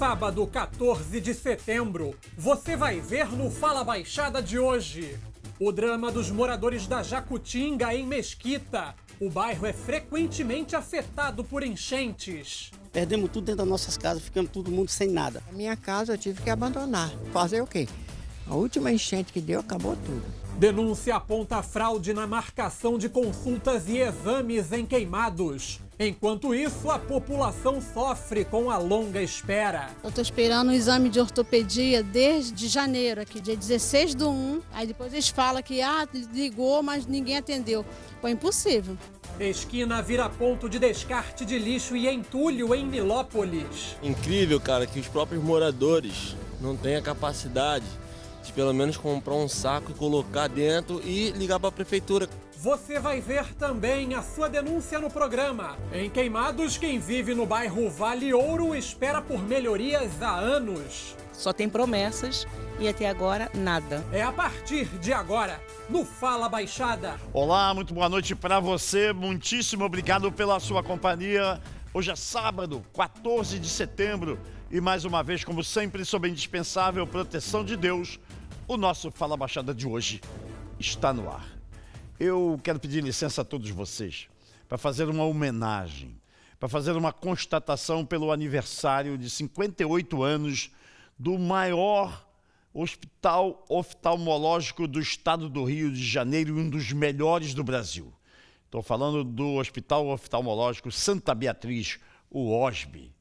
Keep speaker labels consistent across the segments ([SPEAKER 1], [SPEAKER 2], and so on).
[SPEAKER 1] Sábado 14 de setembro, você vai ver no Fala Baixada de hoje. O drama dos moradores da Jacutinga, em Mesquita. O bairro é frequentemente afetado por
[SPEAKER 2] enchentes. Perdemos tudo dentro das nossas casas, ficamos todo mundo sem nada. minha casa eu tive que abandonar. Fazer o quê? A última enchente que deu acabou tudo. Denúncia aponta fraude
[SPEAKER 1] na marcação de consultas e exames em queimados. Enquanto isso, a população sofre com a longa espera.
[SPEAKER 3] Eu estou esperando o exame de ortopedia desde janeiro, aqui, dia 16 do 1. Aí depois eles falam que ah, ligou, mas
[SPEAKER 1] ninguém atendeu. Foi é impossível. Esquina vira ponto de descarte de lixo e entulho em Milópolis. Incrível, cara, que os próprios moradores não têm a capacidade de pelo menos comprar um saco e colocar dentro e ligar para a prefeitura. Você vai ver também a sua denúncia no programa. Em Queimados, quem vive no bairro Vale Ouro espera por melhorias há anos. Só tem promessas e até agora nada. É a partir de agora, no Fala Baixada.
[SPEAKER 4] Olá, muito boa noite para você. Muitíssimo obrigado pela sua companhia. Hoje é sábado, 14 de setembro, e mais uma vez, como sempre, sob a indispensável proteção de Deus, o nosso Fala Baixada de hoje está no ar eu quero pedir licença a todos vocês para fazer uma homenagem, para fazer uma constatação pelo aniversário de 58 anos do maior hospital oftalmológico do estado do Rio de Janeiro, e um dos melhores do Brasil. Estou falando do Hospital Oftalmológico Santa Beatriz, o OSB.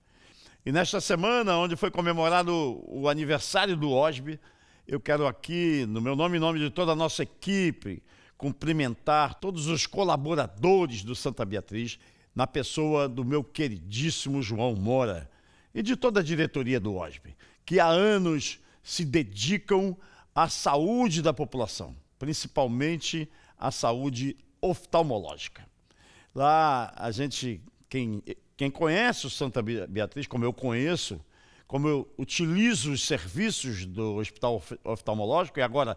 [SPEAKER 4] E nesta semana, onde foi comemorado o aniversário do OSB, eu quero aqui, no meu nome e nome de toda a nossa equipe, cumprimentar todos os colaboradores do Santa Beatriz, na pessoa do meu queridíssimo João Mora e de toda a diretoria do OSB, que há anos se dedicam à saúde da população, principalmente à saúde oftalmológica. Lá a gente, quem, quem conhece o Santa Beatriz, como eu conheço, como eu utilizo os serviços do Hospital Oftalmológico e agora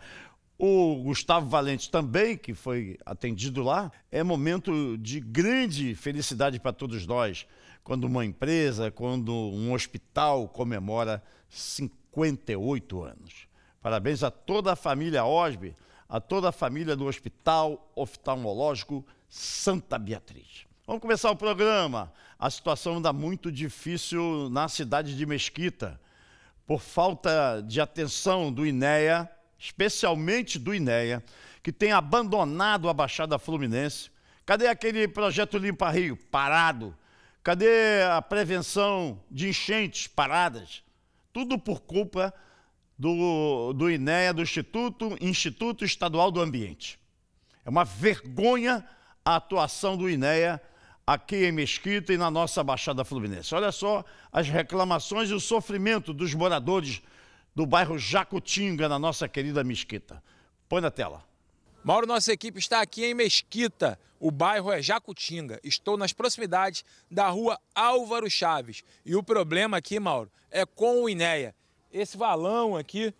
[SPEAKER 4] o Gustavo Valente também, que foi atendido lá, é momento de grande felicidade para todos nós, quando uma empresa, quando um hospital comemora 58 anos. Parabéns a toda a família OSB, a toda a família do Hospital Oftalmológico Santa Beatriz. Vamos começar o programa. A situação anda muito difícil na cidade de Mesquita. Por falta de atenção do INEA, especialmente do INEA, que tem abandonado a Baixada Fluminense. Cadê aquele projeto Limpa Rio? Parado. Cadê a prevenção de enchentes paradas? Tudo por culpa do, do INEA, do Instituto, Instituto Estadual do Ambiente. É uma vergonha a atuação do INEA aqui em Mesquita e na nossa Baixada Fluminense. Olha só as reclamações e o sofrimento dos moradores do bairro Jacutinga, na nossa querida Mesquita. Põe na tela. Mauro, nossa equipe está
[SPEAKER 5] aqui em Mesquita. O bairro é Jacutinga. Estou nas proximidades da rua Álvaro Chaves. E o problema aqui, Mauro, é com o INEA. Esse valão aqui,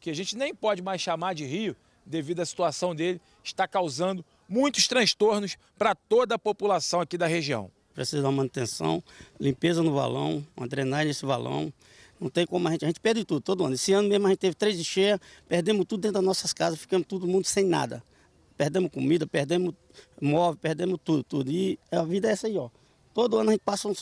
[SPEAKER 5] que a gente nem pode mais chamar de rio, devido à situação dele, está causando
[SPEAKER 6] muitos transtornos para toda a população aqui da região. Precisa de uma manutenção, limpeza no valão, uma drenagem nesse valão, não tem como a gente, a gente perde tudo todo ano. Esse ano mesmo a gente teve três de cheia, perdemos tudo dentro das nossas casas, ficamos todo mundo sem nada. Perdemos comida, perdemos móvel, perdemos tudo, tudo. E a vida é essa aí, ó. Todo ano a gente passa um,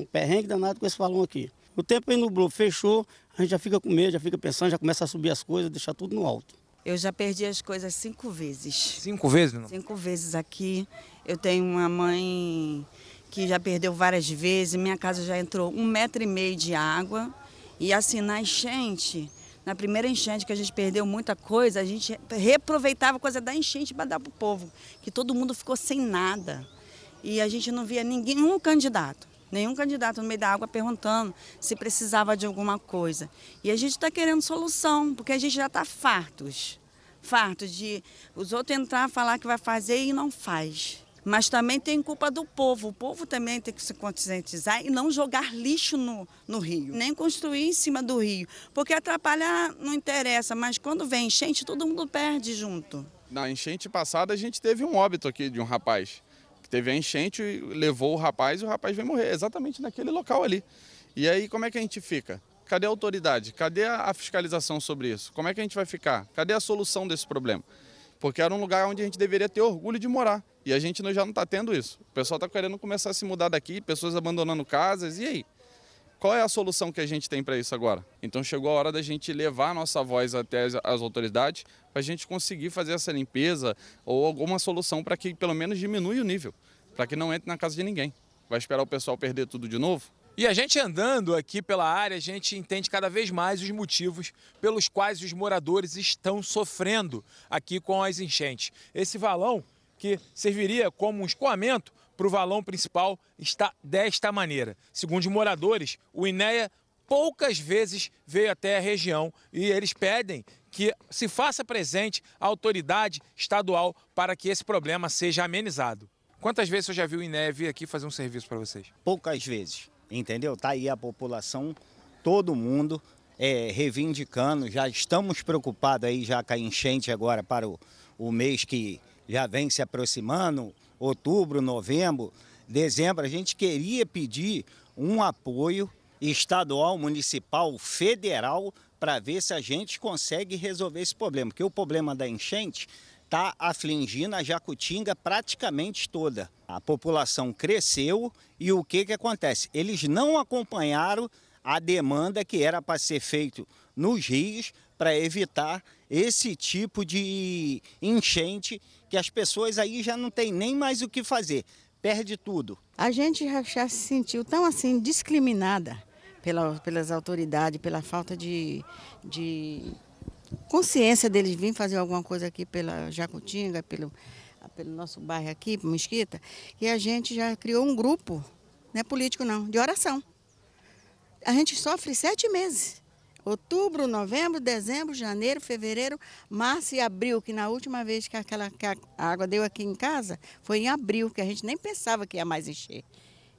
[SPEAKER 6] um perrengue danado com esse falão aqui. O tempo aí nublou, fechou, a gente já fica com medo, já fica pensando, já começa a subir as coisas, deixar tudo no alto.
[SPEAKER 3] Eu já perdi as coisas cinco vezes. Cinco vezes? Não? Cinco vezes aqui. Eu tenho uma mãe que já perdeu várias vezes. Minha casa já entrou um metro e meio de água. E assim, na enchente, na primeira enchente que a gente perdeu muita coisa, a gente reaproveitava a coisa da enchente para dar para o povo, que todo mundo ficou sem nada. E a gente não via ninguém, nenhum candidato, nenhum candidato no meio da água perguntando se precisava de alguma coisa. E a gente está querendo solução, porque a gente já está fartos. Fartos de os outros entrar falar que vai fazer e não faz mas também tem culpa do povo. O povo também tem que se conscientizar e não jogar lixo no, no rio, nem construir em cima do rio, porque atrapalhar não interessa, mas quando vem enchente, todo mundo perde junto.
[SPEAKER 7] Na enchente passada, a gente
[SPEAKER 1] teve um óbito aqui de um rapaz. que Teve a enchente, levou o rapaz e o rapaz veio morrer, exatamente naquele local ali. E aí, como é que a gente fica? Cadê a autoridade? Cadê a fiscalização sobre isso? Como é que a gente vai ficar? Cadê a solução desse problema? Porque era um lugar onde a gente deveria ter orgulho de morar. E a gente já não está tendo isso. O pessoal está querendo começar a se mudar daqui, pessoas abandonando casas, e aí? Qual é a solução que a gente tem para isso agora? Então chegou a hora da gente levar a nossa voz até as, as autoridades para a gente conseguir fazer essa limpeza ou alguma solução para que pelo menos diminua o nível, para que não entre na casa de ninguém. Vai esperar o pessoal perder tudo
[SPEAKER 5] de novo? E a gente andando aqui pela área, a gente entende cada vez mais os motivos pelos quais os moradores estão sofrendo aqui com as enchentes. Esse valão que serviria como um escoamento para o valão principal, está desta maneira. Segundo os moradores, o INEA poucas vezes veio até a região e eles pedem que se faça presente a autoridade estadual para que esse problema seja amenizado. Quantas vezes você já viu o INEA vir aqui fazer um serviço para vocês?
[SPEAKER 6] Poucas vezes,
[SPEAKER 4] entendeu? Está aí a população, todo mundo é, reivindicando. Já estamos preocupados aí já com a enchente agora para o, o mês que já vem
[SPEAKER 6] se aproximando, outubro, novembro, dezembro, a gente queria pedir um apoio estadual, municipal, federal, para ver se a gente consegue resolver esse problema. Porque o problema da enchente está afligindo a Jacutinga praticamente toda. A população cresceu e o que, que acontece? Eles não acompanharam a demanda que era para ser feito nos rios para evitar esse tipo de enchente que as pessoas aí já não tem nem mais o que fazer, perde tudo.
[SPEAKER 3] A gente já, se sentiu tão assim discriminada pela, pelas autoridades, pela falta de, de consciência deles virem fazer alguma coisa aqui pela Jacutinga, pelo, pelo nosso bairro aqui, Mesquita, e a gente já criou um grupo, não é político não, de oração. A gente sofre sete meses Outubro, novembro, dezembro, janeiro, fevereiro, março e abril, que na última vez que, aquela, que a água deu aqui em casa foi em abril, que a gente nem pensava que ia mais encher.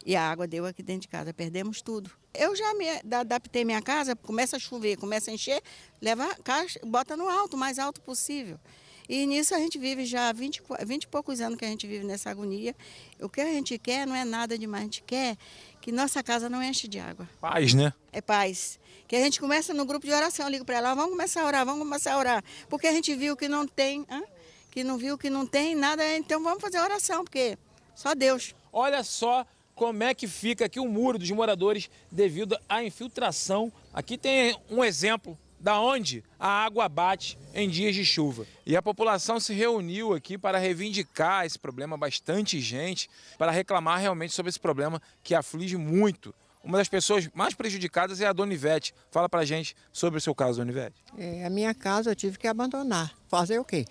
[SPEAKER 3] E a água deu aqui dentro de casa, perdemos tudo. Eu já me adaptei minha casa, começa a chover, começa a encher, leva a caixa, bota no alto, mais alto possível. E nisso a gente vive já há 20, 20 e poucos anos que a gente vive nessa agonia. O que a gente quer não é nada demais, a gente quer que nossa casa não enche de água. Paz, né? É paz. Que a gente começa no grupo de oração, ligo para ela, vamos começar a orar, vamos começar a orar. Porque a gente viu que não tem, que não viu que não tem nada, então vamos fazer oração, porque só Deus.
[SPEAKER 5] Olha só como é que fica aqui o muro dos moradores devido à infiltração. Aqui tem um exemplo da onde a água bate em dias de chuva. E a população se reuniu aqui para reivindicar esse problema, bastante gente, para reclamar realmente sobre esse problema que aflige muito. Uma das pessoas mais prejudicadas é a Dona Ivete. Fala a gente sobre o seu caso, Dona Ivete.
[SPEAKER 2] É, a minha casa eu tive que abandonar. Fazer o quê?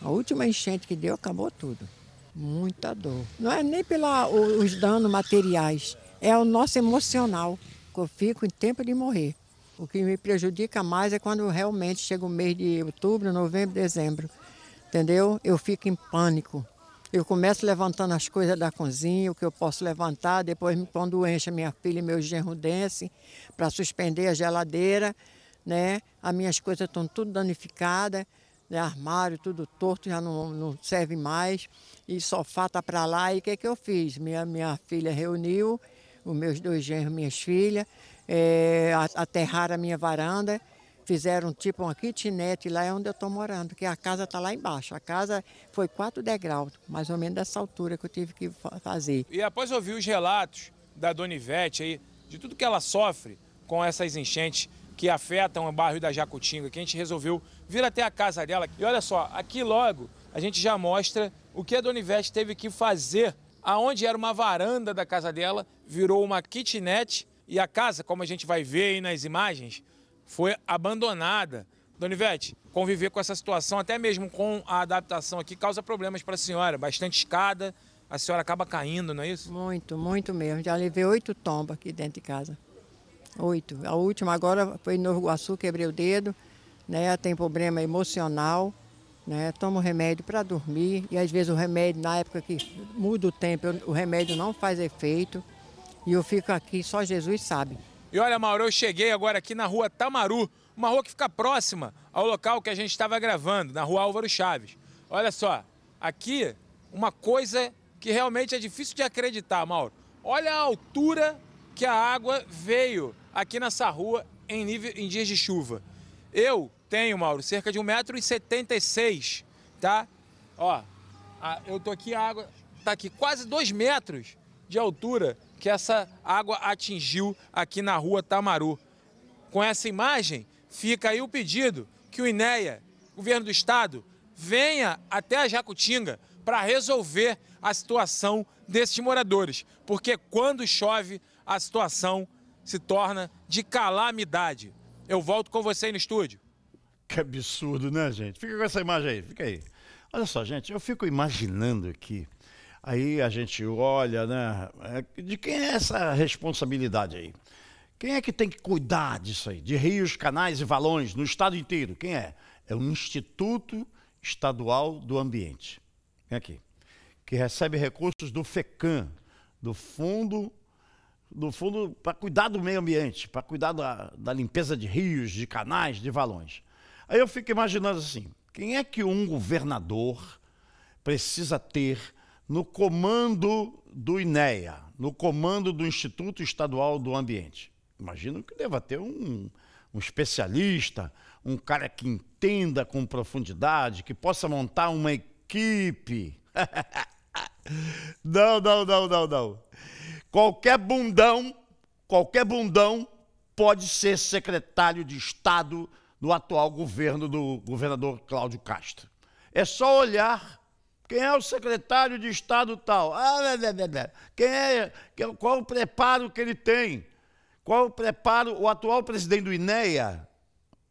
[SPEAKER 2] A última enchente que deu acabou tudo. Muita dor. Não é nem pelos danos materiais, é o nosso emocional. Que eu fico em tempo de morrer. O que me prejudica mais é quando realmente chega o mês de outubro, novembro, dezembro. Entendeu? Eu fico em pânico. Eu começo levantando as coisas da cozinha, o que eu posso levantar, depois quando enche a minha filha e meu genro desce para suspender a geladeira, né? As minhas coisas estão tudo danificadas, né? armário tudo torto, já não, não serve mais, e sofá está para lá. E o que, é que eu fiz? Minha, minha filha reuniu os meus dois genros, minhas filhas, é, aterraram a minha varanda, fizeram tipo uma kitnet lá é onde eu estou morando, que a casa está lá embaixo. A casa foi quatro degraus, mais ou menos dessa altura que eu tive que fazer.
[SPEAKER 5] E após ouvir os relatos da Dona Ivete aí, de tudo que ela sofre com essas enchentes que afetam o bairro da Jacutinga, que a gente resolveu vir até a casa dela. E olha só, aqui logo a gente já mostra o que a Dona Ivete teve que fazer. Aonde era uma varanda da casa dela, virou uma kitnet e a casa, como a gente vai ver aí nas imagens, foi abandonada. Donivete, conviver com essa situação, até mesmo com a adaptação aqui, causa problemas para a senhora. Bastante escada, a senhora acaba caindo, não é isso?
[SPEAKER 2] Muito, muito mesmo. Já levei oito tombas aqui dentro de casa. Oito. A última agora foi em Novo Iguaçu, quebrei o dedo, né? Tem problema emocional, né? Tomo remédio para dormir e às vezes o remédio, na época que muda o tempo, o remédio não faz efeito. E eu fico aqui, só Jesus sabe.
[SPEAKER 5] E olha, Mauro, eu cheguei agora aqui na rua Tamaru, uma rua que fica próxima ao local que a gente estava gravando, na rua Álvaro Chaves. Olha só, aqui uma coisa que realmente é difícil de acreditar, Mauro. Olha a altura que a água veio aqui nessa rua em, nível, em dias de chuva. Eu tenho, Mauro, cerca de 1,76m, tá? Ó, eu tô aqui, a água tá aqui quase 2 metros de altura que essa água atingiu aqui na rua Tamaru. Com essa imagem, fica aí o pedido que o INEA, governo do estado, venha até a Jacutinga para resolver a situação desses moradores, porque quando chove, a situação se torna de calamidade. Eu volto com você aí no estúdio.
[SPEAKER 4] Que absurdo, né, gente? Fica com essa imagem aí, fica aí. Olha só, gente, eu fico imaginando aqui Aí a gente olha, né? É, de quem é essa responsabilidade aí? Quem é que tem que cuidar disso aí? De rios, canais e valões no estado inteiro? Quem é? É o Instituto Estadual do Ambiente. Vem aqui. Que recebe recursos do FECAM, do Fundo do fundo para cuidar do meio ambiente, para cuidar da, da limpeza de rios, de canais, de valões. Aí eu fico imaginando assim, quem é que um governador precisa ter no comando do INEA, no comando do Instituto Estadual do Ambiente. Imagino que deva ter um, um especialista, um cara que entenda com profundidade, que possa montar uma equipe. não, não, não, não, não. Qualquer bundão, qualquer bundão pode ser secretário de Estado no atual governo do governador Cláudio Castro. É só olhar quem é o secretário de Estado tal? Ah, blá, blá, blá. Quem é, é qual o preparo que ele tem? Qual o preparo? O atual presidente do INEA,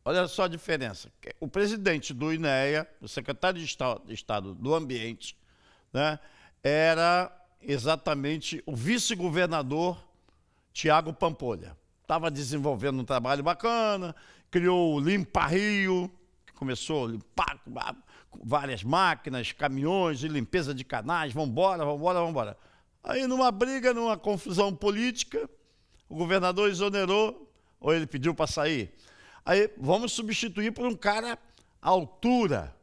[SPEAKER 4] olha só a diferença. O presidente do INEA, o secretário de Estado do Ambiente, né, era exatamente o vice-governador Tiago Pampolha. Estava desenvolvendo um trabalho bacana, criou o Limpa Rio, que começou a limpar, várias máquinas, caminhões e limpeza de canais, embora, embora, vamos embora. Aí numa briga, numa confusão política, o governador exonerou, ou ele pediu para sair. Aí vamos substituir por um cara à altura,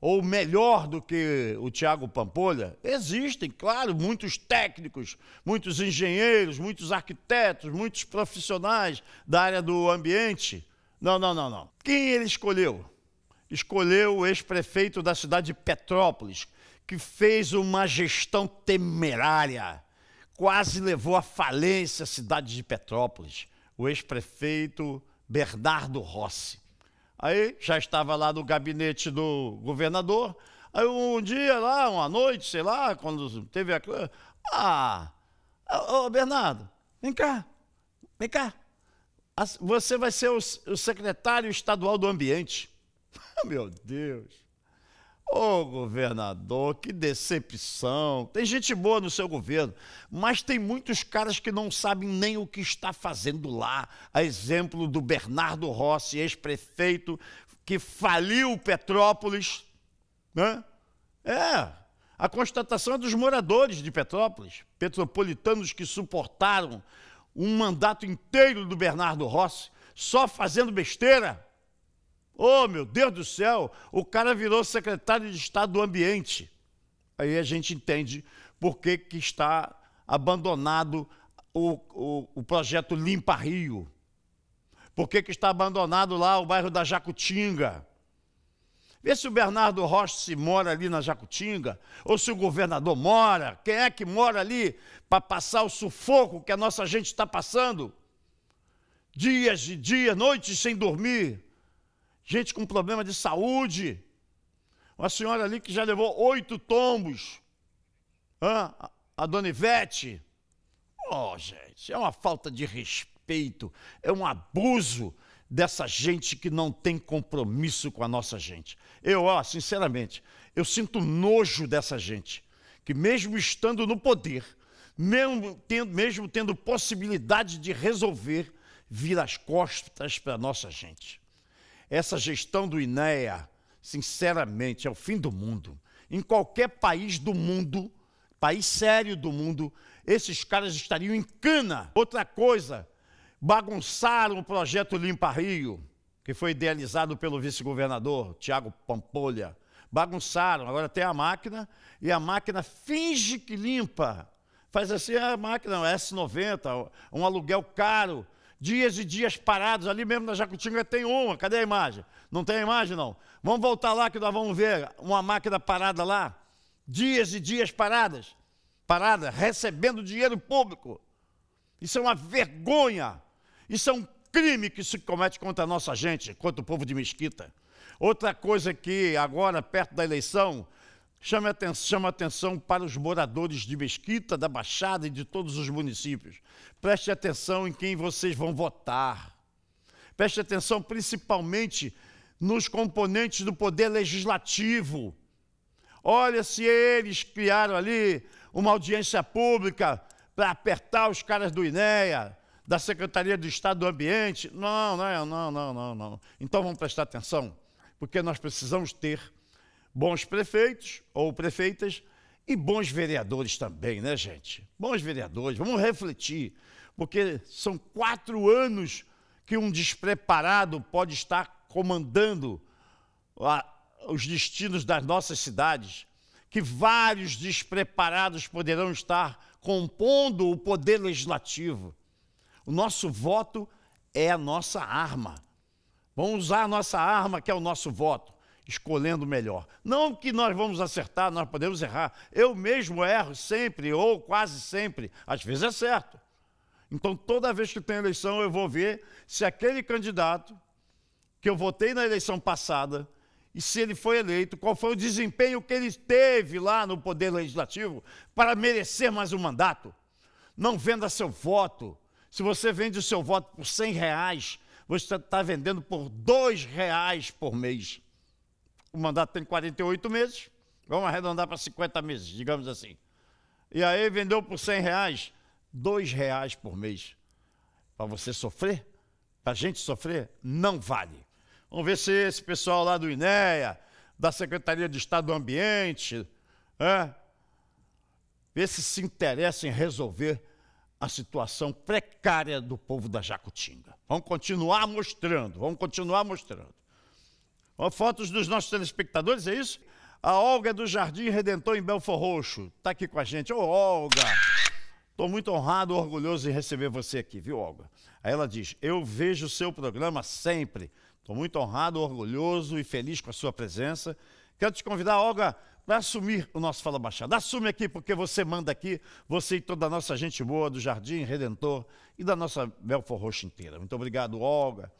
[SPEAKER 4] ou melhor do que o Tiago Pampolha? Existem, claro, muitos técnicos, muitos engenheiros, muitos arquitetos, muitos profissionais da área do ambiente. Não, não, não, não. Quem ele escolheu? escolheu o ex-prefeito da cidade de Petrópolis, que fez uma gestão temerária, quase levou à falência a cidade de Petrópolis, o ex-prefeito Bernardo Rossi. Aí já estava lá no gabinete do governador. Aí um dia lá, uma noite, sei lá, quando teve a. Ah, ô Bernardo, vem cá, vem cá. Você vai ser o secretário estadual do ambiente. Meu Deus. Ô governador, que decepção. Tem gente boa no seu governo, mas tem muitos caras que não sabem nem o que está fazendo lá. A exemplo do Bernardo Rossi, ex-prefeito, que faliu Petrópolis. Né? É, a constatação é dos moradores de Petrópolis, petropolitanos que suportaram um mandato inteiro do Bernardo Rossi, só fazendo besteira. Oh, meu Deus do céu, o cara virou secretário de Estado do Ambiente. Aí a gente entende por que, que está abandonado o, o, o projeto Limpa Rio. Por que, que está abandonado lá o bairro da Jacutinga? Vê se o Bernardo Rocha se mora ali na Jacutinga, ou se o governador mora, quem é que mora ali para passar o sufoco que a nossa gente está passando? Dias e dias, noites sem dormir, gente com problema de saúde. Uma senhora ali que já levou oito tombos. Hã? A dona Ivete. Oh, gente, é uma falta de respeito, é um abuso dessa gente que não tem compromisso com a nossa gente. Eu, ó, sinceramente, eu sinto nojo dessa gente, que mesmo estando no poder, mesmo tendo, mesmo tendo possibilidade de resolver, vira as costas para a nossa gente. Essa gestão do INEA, sinceramente, é o fim do mundo. Em qualquer país do mundo, país sério do mundo, esses caras estariam em cana. Outra coisa, bagunçaram o projeto Limpa Rio, que foi idealizado pelo vice-governador Tiago Pampolha. Bagunçaram, agora tem a máquina e a máquina finge que limpa. Faz assim, a ah, máquina S90, um aluguel caro dias e dias parados, ali mesmo na Jacutinga tem uma, cadê a imagem? Não tem a imagem não. Vamos voltar lá que nós vamos ver uma máquina parada lá, dias e dias paradas, parada, recebendo dinheiro público. Isso é uma vergonha, isso é um crime que se comete contra a nossa gente, contra o povo de Mesquita. Outra coisa que agora, perto da eleição, chama atenção, chama atenção para os moradores de Mesquita, da Baixada e de todos os municípios. Preste atenção em quem vocês vão votar. Preste atenção principalmente nos componentes do poder legislativo. Olha se eles criaram ali uma audiência pública para apertar os caras do INEA, da Secretaria do Estado do Ambiente. Não, não, é, não, não, não, não. Então vamos prestar atenção, porque nós precisamos ter bons prefeitos ou prefeitas e bons vereadores também, né, gente? Bons vereadores, vamos refletir, porque são quatro anos que um despreparado pode estar comandando a, os destinos das nossas cidades, que vários despreparados poderão estar compondo o poder legislativo. O nosso voto é a nossa arma. Vamos usar a nossa arma, que é o nosso voto escolhendo o melhor. Não que nós vamos acertar, nós podemos errar. Eu mesmo erro sempre, ou quase sempre. Às vezes é certo. Então, toda vez que tem eleição, eu vou ver se aquele candidato que eu votei na eleição passada, e se ele foi eleito, qual foi o desempenho que ele teve lá no Poder Legislativo para merecer mais um mandato. Não venda seu voto. Se você vende o seu voto por 100 reais, você está vendendo por 2 reais por mês o mandato tem 48 meses, vamos arredondar para 50 meses, digamos assim. E aí vendeu por 100 reais, 2 reais por mês. Para você sofrer, para a gente sofrer, não vale. Vamos ver se esse pessoal lá do INEA, da Secretaria de Estado do Ambiente, é, se se interessa em resolver a situação precária do povo da Jacutinga. Vamos continuar mostrando, vamos continuar mostrando fotos dos nossos telespectadores, é isso? A Olga do Jardim Redentor em Belfor Roxo está aqui com a gente. Ô, Olga! Estou muito honrado, orgulhoso de receber você aqui, viu, Olga? Aí ela diz: Eu vejo o seu programa sempre. Estou muito honrado, orgulhoso e feliz com a sua presença. Quero te convidar, Olga, para assumir o nosso Fala Baixada. Assume aqui, porque você manda aqui, você e toda a nossa gente boa do Jardim Redentor e da nossa Belfor Roxo inteira. Muito obrigado, Olga.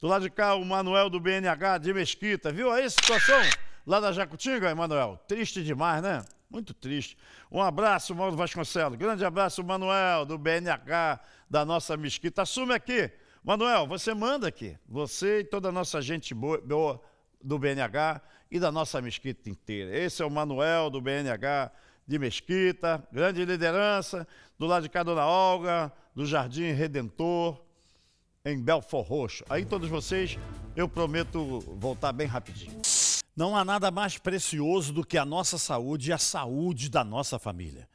[SPEAKER 4] Do lado de cá, o Manuel do BNH de Mesquita. Viu aí é a situação lá da Jacutinga, Emanuel? Triste demais, né? Muito triste. Um abraço, Mauro Vasconcelos. Grande abraço, Manuel, do BNH da nossa Mesquita. Assume aqui. Manuel, você manda aqui. Você e toda a nossa gente boa do BNH e da nossa Mesquita inteira. Esse é o Manuel do BNH de Mesquita, grande liderança. Do lado de cá, Dona Olga, do Jardim Redentor, em Belfor Roxo. Aí todos vocês, eu prometo voltar bem rapidinho. Não há nada mais precioso do que a nossa saúde e a saúde da nossa família,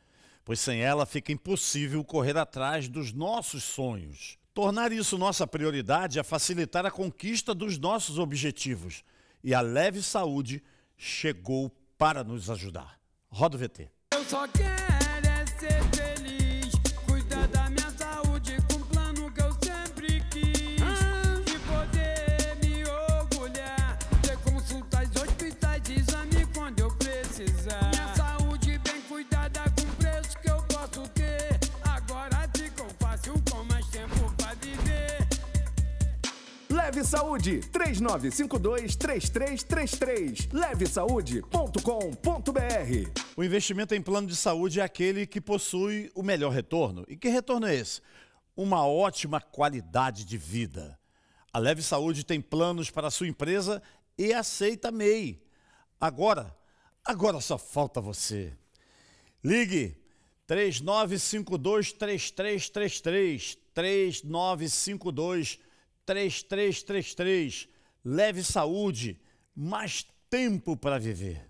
[SPEAKER 4] pois sem ela fica impossível correr atrás dos nossos sonhos. Tornar isso nossa prioridade é facilitar a conquista dos nossos objetivos. E a Leve Saúde chegou para nos ajudar. Roda o VT.
[SPEAKER 8] Eu só quero é ser feliz.
[SPEAKER 4] Leve Saúde 3952-3333. Levesaúde.com.br. O investimento em plano de saúde é aquele que possui o melhor retorno. E que retorno é esse? Uma ótima qualidade de vida. A Leve Saúde tem planos para a sua empresa e aceita MEI. Agora, agora só falta você. Ligue 3952 3333 3952 3333. Leve saúde, mais tempo para viver.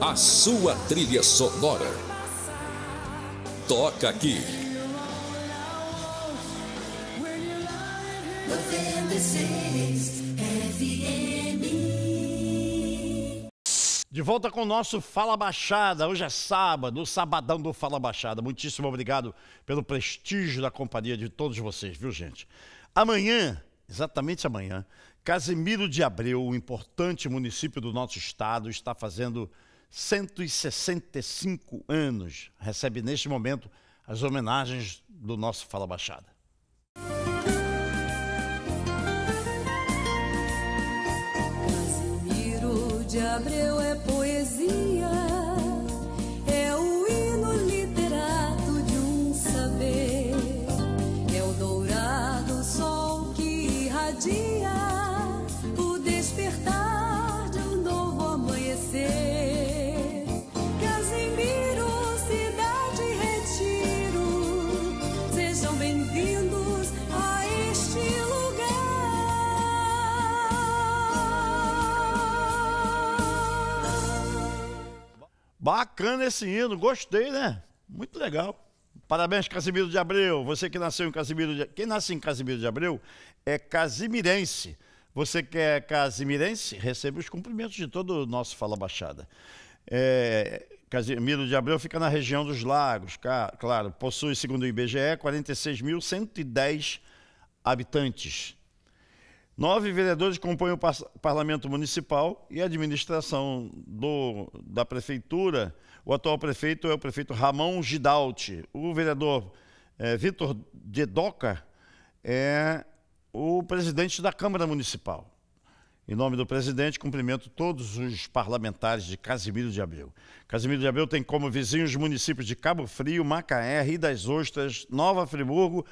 [SPEAKER 1] A sua trilha sonora. Toca aqui.
[SPEAKER 4] De volta com o nosso Fala Baixada. Hoje é sábado, o sabadão do Fala Baixada. Muitíssimo obrigado pelo prestígio da companhia de todos vocês, viu, gente? Amanhã, exatamente amanhã, Casimiro de Abreu, um importante município do nosso estado, está fazendo 165 anos. Recebe neste momento as homenagens do nosso Fala Baixada.
[SPEAKER 6] Casimiro
[SPEAKER 8] de Abreu
[SPEAKER 4] Bacana esse hino, gostei, né? Muito legal. Parabéns, Casimiro de Abreu. Você que nasceu em Casimiro de Quem nasce em Casimiro de Abreu é casimirense. Você que é casimirense, recebe os cumprimentos de todo o nosso Fala Baixada. É, Casimiro de Abreu fica na região dos lagos, claro. Possui, segundo o IBGE, 46.110 habitantes. Nove vereadores compõem o Parlamento Municipal e a administração do, da Prefeitura. O atual prefeito é o prefeito Ramon Gidalti. O vereador é, Vitor Dedoca é o presidente da Câmara Municipal. Em nome do presidente, cumprimento todos os parlamentares de Casimiro de Abreu. Casimiro de Abreu tem como vizinhos os municípios de Cabo Frio, Macaé, Rio das Ostras, Nova Friburgo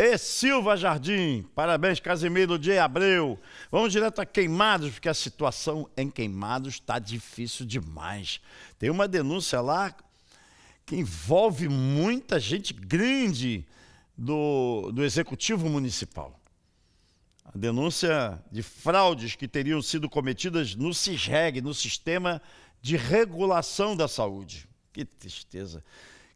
[SPEAKER 4] e Silva Jardim, parabéns Casimiro de Abreu. Vamos direto a Queimados, porque a situação em Queimados está difícil demais. Tem uma denúncia lá que envolve muita gente grande do, do Executivo Municipal. A denúncia de fraudes que teriam sido cometidas no SISREG, no Sistema de Regulação da Saúde. Que tristeza.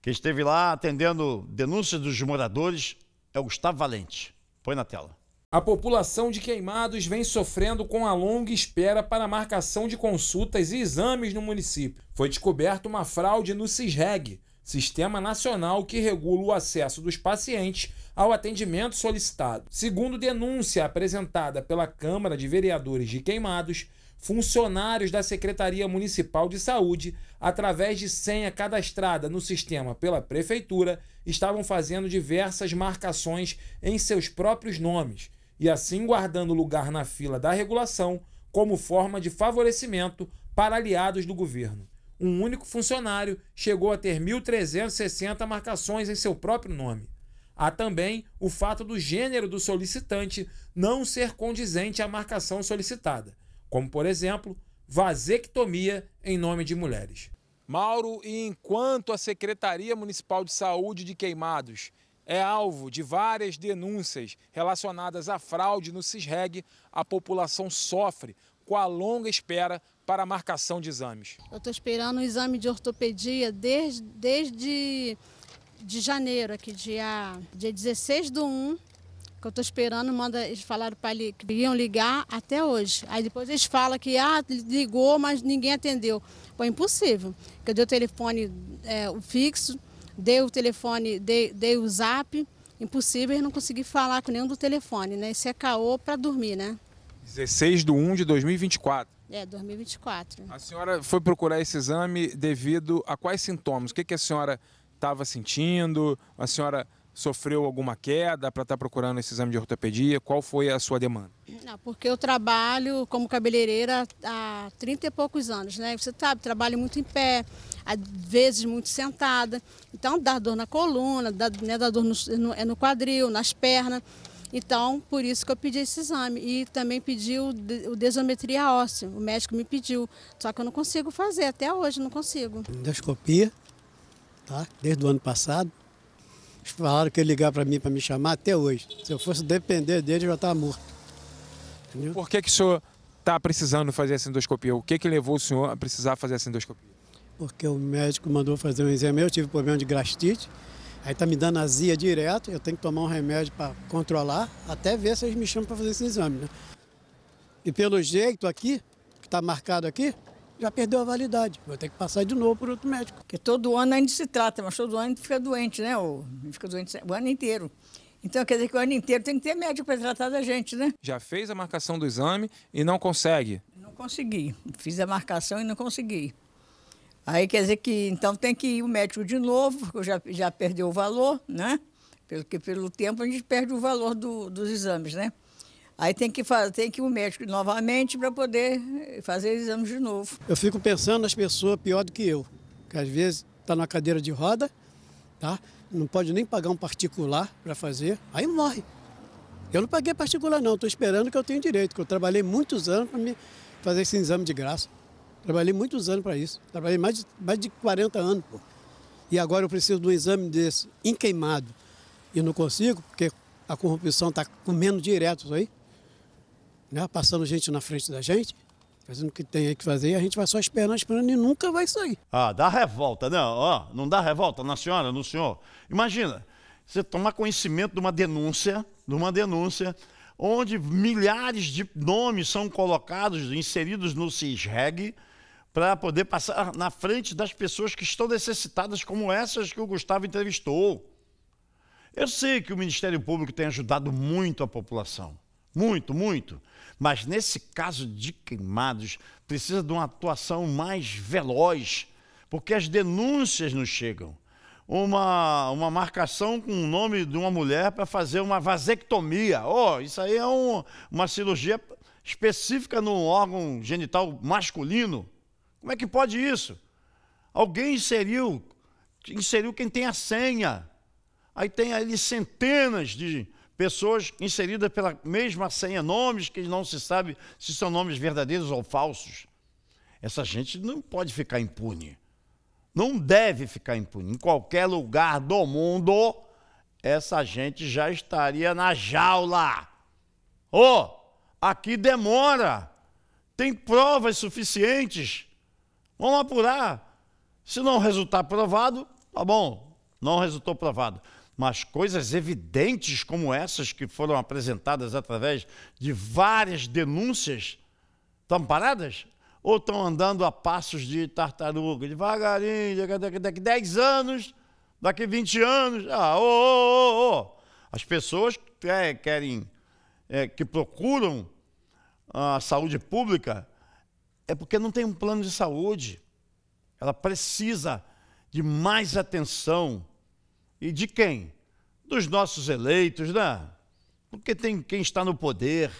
[SPEAKER 4] Quem esteve lá atendendo denúncias dos moradores é o Gustavo Valente. Põe na tela. A população de Queimados
[SPEAKER 5] vem sofrendo com a longa espera para marcação de consultas e exames no município. Foi descoberta uma fraude no CISREG, Sistema Nacional que regula o acesso dos pacientes ao atendimento solicitado. Segundo denúncia apresentada pela Câmara de Vereadores de Queimados, funcionários da Secretaria Municipal de Saúde, através de senha cadastrada no sistema pela Prefeitura, estavam fazendo diversas marcações em seus próprios nomes e assim guardando lugar na fila da regulação como forma de favorecimento para aliados do governo. Um único funcionário chegou a ter 1.360 marcações em seu próprio nome. Há também o fato do gênero do solicitante não ser condizente à marcação solicitada, como, por exemplo, vasectomia em nome de mulheres. Mauro, e enquanto a Secretaria Municipal de Saúde de Queimados é alvo de várias denúncias relacionadas à fraude no CISREG, a população sofre com a longa espera para a marcação de exames.
[SPEAKER 3] Eu estou esperando o um exame de ortopedia desde, desde de janeiro, aqui, dia, dia 16 do 1, que eu estou esperando, manda, eles falaram para li, que iam ligar até hoje. Aí depois eles falam que ah, ligou, mas ninguém atendeu. Foi impossível. Eu dei o telefone é, o fixo, dei o telefone, dei, dei o zap. Impossível, eu não consegui falar com nenhum do telefone, né? Isso é caô para dormir, né?
[SPEAKER 5] 16 de 1 de 2024.
[SPEAKER 3] É, 2024. A senhora
[SPEAKER 5] foi procurar esse exame devido a quais sintomas? O que, que a senhora estava sentindo? A senhora sofreu alguma queda para estar tá procurando esse exame de ortopedia? Qual foi a sua demanda?
[SPEAKER 3] Não, porque eu trabalho como cabeleireira há 30 e poucos anos, né? Você sabe, trabalho muito em pé, às vezes muito sentada. Então dá dor na coluna, dá, né, dá dor no, no, é no quadril, nas pernas. Então, por isso que eu pedi esse exame. E também pedi o, o desometria óssea. O médico me pediu. Só que eu não consigo fazer, até hoje não consigo.
[SPEAKER 6] Endoscopia, tá? Desde o ano passado falaram que ligar para mim para me chamar até hoje. Se eu fosse depender dele, eu já estava morto.
[SPEAKER 5] Entendeu? Por que, que o senhor está precisando fazer essa endoscopia? O que, que levou o senhor a precisar fazer essa endoscopia?
[SPEAKER 6] Porque o médico mandou fazer um exame, eu tive problema de gastrite, aí está me dando azia direto, eu tenho que tomar um remédio para controlar, até ver se eles me chamam para fazer esse exame. Né? E pelo jeito aqui, que está marcado aqui, já perdeu a validade. Vou ter que passar de novo por outro médico. Porque todo ano a gente se trata, mas todo ano a gente fica doente, né? Ou fica doente
[SPEAKER 3] o ano inteiro. Então quer dizer que o ano inteiro tem que ter médico para tratar da gente, né?
[SPEAKER 5] Já fez a marcação do exame e não consegue?
[SPEAKER 3] Não consegui. Fiz a marcação e não consegui. Aí quer dizer que então tem que ir o médico de novo, porque já, já perdeu o valor, né? Pelo que pelo tempo a gente perde o valor do, dos exames, né? Aí tem que, fazer, tem que ir o médico novamente para poder eh, fazer o exame de novo.
[SPEAKER 6] Eu fico pensando nas pessoas pior do que eu, que às vezes está na cadeira de roda, tá? não pode nem pagar um particular para fazer, aí morre. Eu não paguei particular não, estou esperando que eu tenho direito, que eu trabalhei muitos anos para me fazer esse exame de graça. Trabalhei muitos anos para isso, trabalhei mais de, mais de 40 anos. Pô. E agora eu preciso de um exame desse, inqueimado, e não consigo, porque a corrupção está comendo direto isso aí né? passando gente na frente da gente, fazendo o que tem que fazer, e a gente vai só esperando, esperando e nunca vai sair.
[SPEAKER 4] Ah, dá revolta, não, né? ó, não dá revolta na senhora, no senhor. Imagina, você tomar conhecimento de uma denúncia, de uma denúncia, onde milhares de nomes são colocados, inseridos no CISREG, para poder passar na frente das pessoas que estão necessitadas, como essas que o Gustavo entrevistou. Eu sei que o Ministério Público tem ajudado muito a população. Muito, muito. Mas nesse caso de queimados, precisa de uma atuação mais veloz, porque as denúncias não chegam. Uma, uma marcação com o nome de uma mulher para fazer uma vasectomia. Oh, isso aí é um, uma cirurgia específica no órgão genital masculino. Como é que pode isso? Alguém inseriu, inseriu quem tem a senha. Aí tem ali centenas de, pessoas inseridas pela mesma senha, nomes que não se sabe se são nomes verdadeiros ou falsos. Essa gente não pode ficar impune. Não deve ficar impune. Em qualquer lugar do mundo, essa gente já estaria na jaula. Oh, aqui demora. Tem provas suficientes. Vamos apurar. Se não resultar provado, tá bom, não resultou provado mas coisas evidentes como essas que foram apresentadas através de várias denúncias estão paradas? Ou estão andando a passos de tartaruga, devagarinho, daqui 10 anos, daqui 20 anos? Ah, ô, ô, ô, ô. As pessoas que eh, querem, é, que procuram a saúde pública é porque não tem um plano de saúde. Ela precisa de mais atenção e de quem? Dos nossos eleitos, né? Porque tem quem está no poder.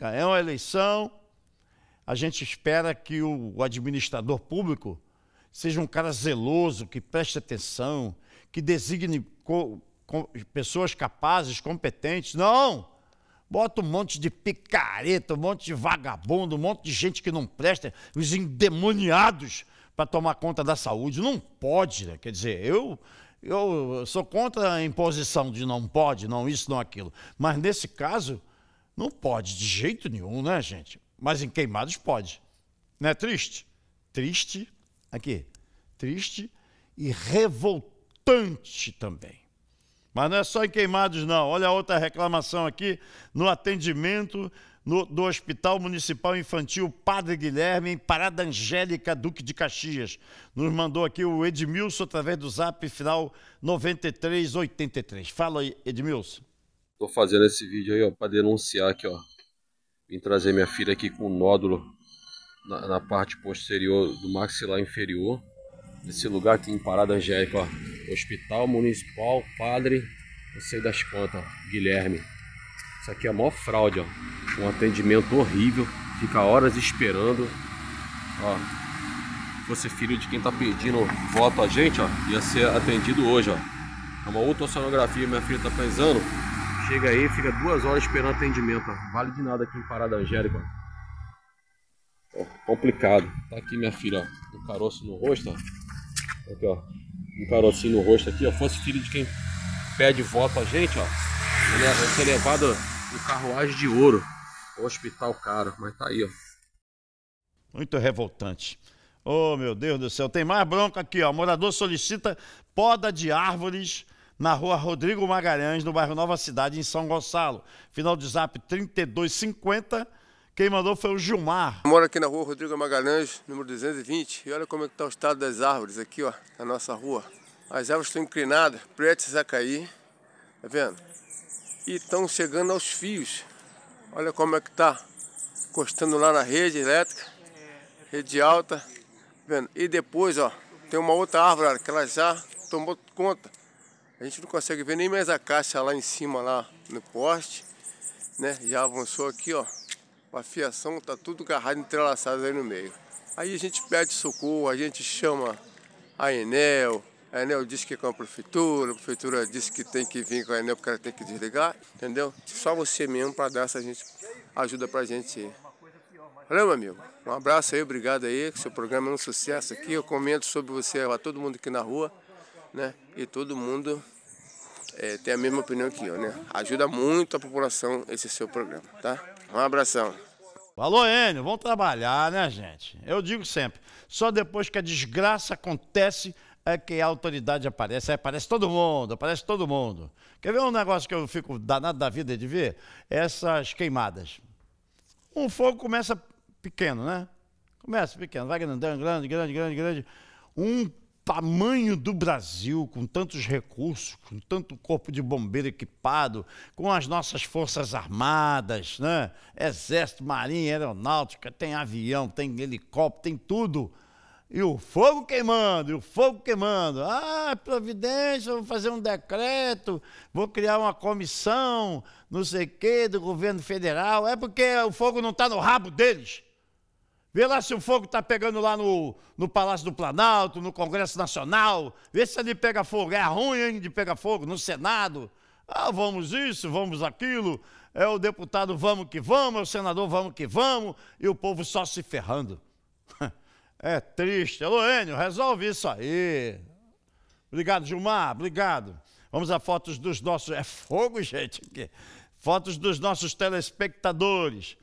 [SPEAKER 4] É uma eleição, a gente espera que o administrador público seja um cara zeloso, que preste atenção, que designe pessoas capazes, competentes. Não! Bota um monte de picareta, um monte de vagabundo, um monte de gente que não presta, os endemoniados para tomar conta da saúde. Não pode, né? Quer dizer, eu eu sou contra a imposição de não pode, não isso, não aquilo. Mas nesse caso, não pode de jeito nenhum, né, gente? Mas em queimados pode. Não é triste? Triste, aqui, triste e revoltante também. Mas não é só em queimados, não. Olha a outra reclamação aqui no atendimento no, do Hospital Municipal Infantil Padre Guilherme, em Parada Angélica, Duque de Caxias. Nos mandou aqui o Edmilson através do zap final 9383. Fala aí, Edmilson.
[SPEAKER 1] Estou fazendo esse vídeo aí, ó, para denunciar aqui, ó. Vim trazer minha filha aqui com um nódulo na, na, parte posterior do maxilar inferior. Nesse lugar aqui em Parada Angélica, ó. Hospital Municipal Padre, não sei das contas, Guilherme. Isso aqui é a maior fraude, ó. Um atendimento horrível. Fica horas esperando. Ó. Se fosse filho de quem tá pedindo voto a gente, ó. Ia ser atendido hoje, ó. É uma ultrassonografia, minha filha tá pensando. Chega aí, fica duas horas esperando atendimento, ó. Vale de nada aqui em Parada Angélica, ó. Ó, complicado. Tá aqui minha filha, ó. Um caroço no rosto, ó. Aqui, ó. Um carocinho no rosto aqui, ó. Fosse filho de quem pede voto a gente, ó. Ele ia ser levado em carruagem de ouro. Hospital caro, mas tá aí, ó.
[SPEAKER 4] Muito revoltante. Oh, meu Deus do céu. Tem mais bronca aqui, ó. Morador solicita poda de árvores na rua Rodrigo Magalhães, no bairro Nova Cidade, em São Gonçalo. Final de zap 3250. Quem mandou foi o Gilmar.
[SPEAKER 7] Eu moro aqui na rua Rodrigo Magalhães, número 220. E olha como é que tá o estado das árvores aqui, ó, na nossa rua. As árvores estão inclinadas, prestes a cair. Tá vendo? e estão chegando aos fios. Olha como é que está encostando lá na rede elétrica, rede alta. Vendo? E depois, ó, tem uma outra árvore que ela já tomou conta. A gente não consegue ver nem mais a caixa lá em cima, lá no poste. Né? Já avançou aqui, ó. A fiação tá tudo agarrado, entrelaçado aí no meio. Aí a gente pede socorro, a gente chama a Enel, a Enel diz que compra a prefeitura, a prefeitura diz que tem que vir com a Enel porque ela tem que desligar, entendeu? Só você mesmo para dar essa gente, ajuda para a gente aí. Valeu, meu amigo. Um abraço aí, obrigado aí, que seu programa é um sucesso aqui. Eu comento sobre você a todo mundo aqui na rua, né? E todo mundo é, tem a mesma opinião que eu, né? Ajuda muito a população esse seu programa, tá? Um abração.
[SPEAKER 4] Falou, Enio. Vamos trabalhar, né, gente? Eu digo sempre, só depois que a desgraça acontece é que a autoridade aparece, aparece todo mundo, aparece todo mundo. Quer ver um negócio que eu fico danado da vida de ver? Essas queimadas. Um fogo começa pequeno, né? Começa pequeno, vai grandão, grande, grande, grande, grande. Um tamanho do Brasil, com tantos recursos, com tanto corpo de bombeiro equipado, com as nossas forças armadas, né? Exército, marinha, aeronáutica, tem avião, tem helicóptero, tem tudo e o fogo queimando, e o fogo queimando. Ah, providência, vou fazer um decreto, vou criar uma comissão, não sei o quê, do governo federal. É porque o fogo não está no rabo deles. Vê lá se o fogo está pegando lá no, no Palácio do Planalto, no Congresso Nacional. Vê se ali é pega fogo. É ruim, hein, de pegar fogo no Senado. Ah, vamos isso, vamos aquilo. É o deputado vamos que vamos, é o senador vamos que vamos, e o povo só se ferrando. É triste. Enio, resolve isso aí. Obrigado, Gilmar. Obrigado. Vamos a fotos dos nossos. É fogo, gente. Fotos dos nossos telespectadores.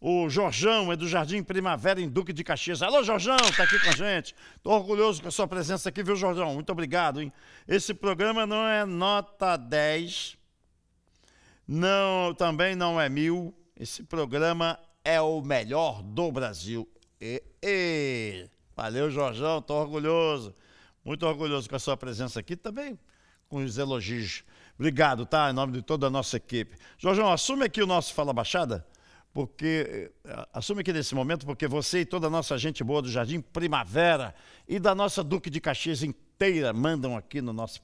[SPEAKER 4] O Jorjão é do Jardim Primavera em Duque de Caxias. Alô, Jorjão, Está aqui com a gente. Estou orgulhoso com a sua presença aqui, viu, Jorjão? Muito obrigado, hein? Esse programa não é nota 10. Não, também não é mil. Esse programa é o melhor do Brasil e, e. Valeu, Jorjão, estou orgulhoso. Muito orgulhoso com a sua presença aqui também, com os elogios. Obrigado, tá? Em nome de toda a nossa equipe. Jorjão, assume aqui o nosso Fala Baixada, porque. Eh, assume aqui nesse momento, porque você e toda a nossa gente boa do Jardim Primavera e da nossa Duque de Caxias inteira mandam aqui no nosso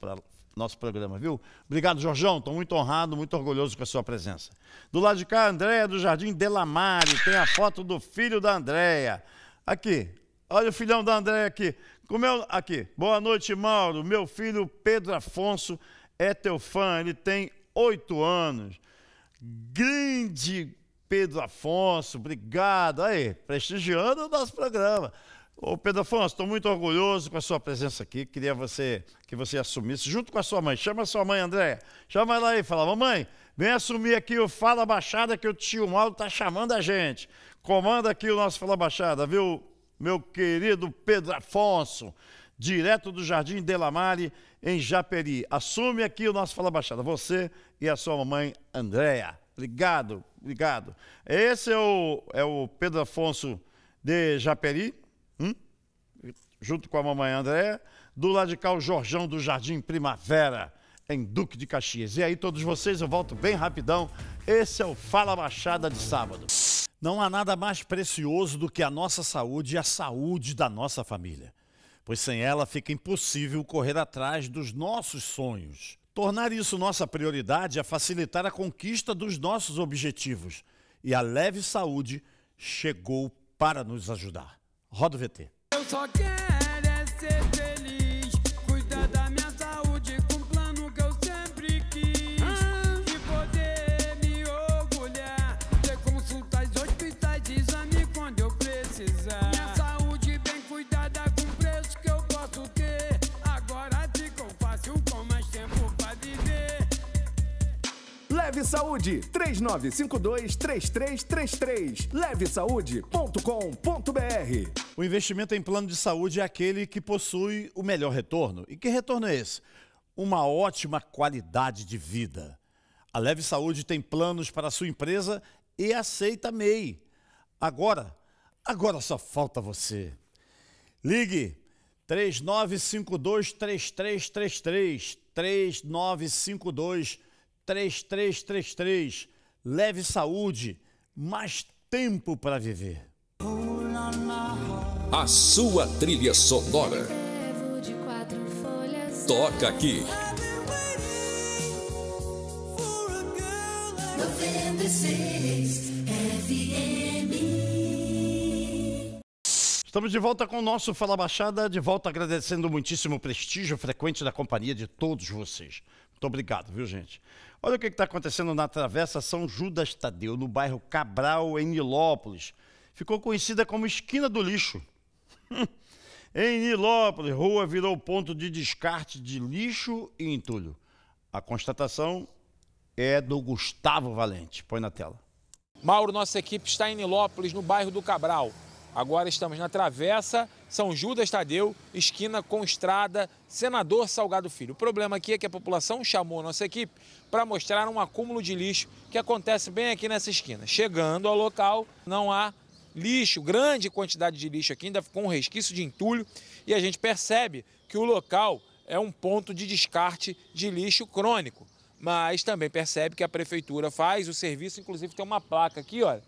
[SPEAKER 4] nosso programa, viu? Obrigado, Jorjão. Estou muito honrado, muito orgulhoso com a sua presença. Do lado de cá, Andréia do Jardim Delamare. Tem a foto do filho da Andréia. Aqui. Olha o filhão da Andréia aqui. Com meu é aqui. Boa noite, Mauro. Meu filho Pedro Afonso é teu fã. Ele tem oito anos. Grande Pedro Afonso, obrigado. Aí, prestigiando o nosso programa. Ô Pedro Afonso, estou muito orgulhoso com a sua presença aqui. Queria você que você assumisse junto com a sua mãe. Chama a sua mãe, Andréia. Chama ela aí e fala: Mamãe, vem assumir aqui o Fala Baixada que o tio Mauro está chamando a gente. Comanda aqui o nosso Fala Baixada, viu, meu querido Pedro Afonso, direto do Jardim Delamare, em Japeri. Assume aqui o nosso Fala Baixada, você e a sua mamãe, Andréia. Obrigado, obrigado. Esse é o, é o Pedro Afonso de Japeri junto com a mamãe Andréa. Do lado de cá, o Jorjão do Jardim Primavera, em Duque de Caxias. E aí, todos vocês, eu volto bem rapidão. Esse é o Fala Baixada de sábado. Não há nada mais precioso do que a nossa saúde e a saúde da nossa família. Pois sem ela fica impossível correr atrás dos nossos sonhos. Tornar isso nossa prioridade é facilitar a conquista dos nossos objetivos. E a Leve Saúde chegou para nos ajudar. Roda o VT.
[SPEAKER 8] Eu só quero é ser feliz, cuidar da minha saúde com o plano que eu sempre quis. Ah. E poder me orgulhar, ter consultas, hospitais, exame quando eu precisar. Minha saúde bem cuidada com preço que eu posso ter. Agora ficou fácil com mais tempo pra viver.
[SPEAKER 4] Leve Saúde 3952 3333 Leve Saúde saúde.com.br. O investimento em plano de saúde é aquele que possui o melhor retorno. E que retorno é esse? Uma ótima qualidade de vida. A Leve Saúde tem planos para a sua empresa e aceita MEI. Agora, agora só falta você. Ligue 3952 3333 3952 3333 Leve Saúde, mais tempo para viver. A sua trilha sonora.
[SPEAKER 8] Toca aqui.
[SPEAKER 4] Estamos de volta com o nosso Fala Baixada, de volta agradecendo muitíssimo o prestígio frequente da companhia de todos vocês. Muito obrigado, viu, gente? Olha o que está acontecendo na Travessa São Judas Tadeu, no bairro Cabral, em Nilópolis ficou conhecida como Esquina do Lixo. em Nilópolis, rua virou ponto de descarte de lixo e entulho. A constatação é do Gustavo Valente. Põe na tela. Mauro, nossa equipe
[SPEAKER 5] está em Nilópolis, no bairro do Cabral. Agora estamos na Travessa São Judas Tadeu, esquina com estrada, senador Salgado Filho. O problema aqui é que a população chamou a nossa equipe para mostrar um acúmulo de lixo que acontece bem aqui nessa esquina. Chegando ao local, não há lixo, grande quantidade de lixo aqui, ainda ficou um resquício de entulho e a gente percebe que o local é um ponto de descarte de lixo crônico. Mas também percebe que a prefeitura faz o serviço, inclusive tem uma placa aqui, olha,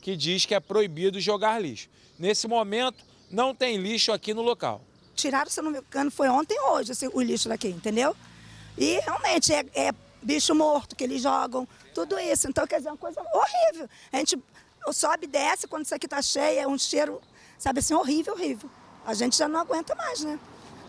[SPEAKER 5] que diz que é proibido jogar lixo. Nesse momento, não tem lixo aqui no local.
[SPEAKER 3] Tiraram, se não me engano, foi ontem ou hoje o lixo daqui, entendeu? E realmente é, é bicho morto que eles jogam, tudo isso. Então, quer dizer, é uma coisa horrível. A gente sobe e desce, quando isso aqui está cheio, é um cheiro, sabe assim, horrível, horrível. A gente já não aguenta mais, né?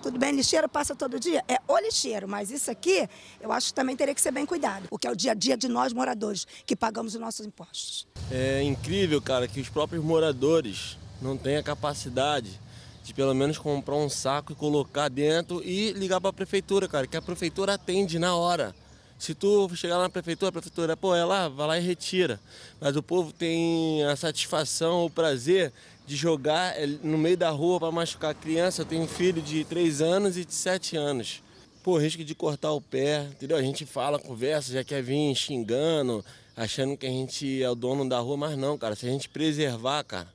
[SPEAKER 3] Tudo bem, lixeiro passa todo dia? É o lixeiro, mas isso aqui eu acho que também teria que ser bem cuidado, o que é o dia a dia de nós moradores que pagamos os nossos impostos.
[SPEAKER 1] É incrível, cara, que os próprios moradores não têm a capacidade de pelo menos comprar um saco e colocar dentro e ligar para a prefeitura, cara, que a prefeitura atende na hora. Se tu chegar lá na prefeitura, a prefeitura, pô, é lá, vai lá e retira. Mas o povo tem a satisfação, o prazer de jogar é, no meio da rua para machucar a criança. Eu tenho um filho de 3 anos e de 7 anos. Pô, risco de cortar o pé, entendeu? A gente fala, conversa, já quer vir xingando, achando que a gente é o dono da rua, mas não, cara. Se a gente preservar, cara,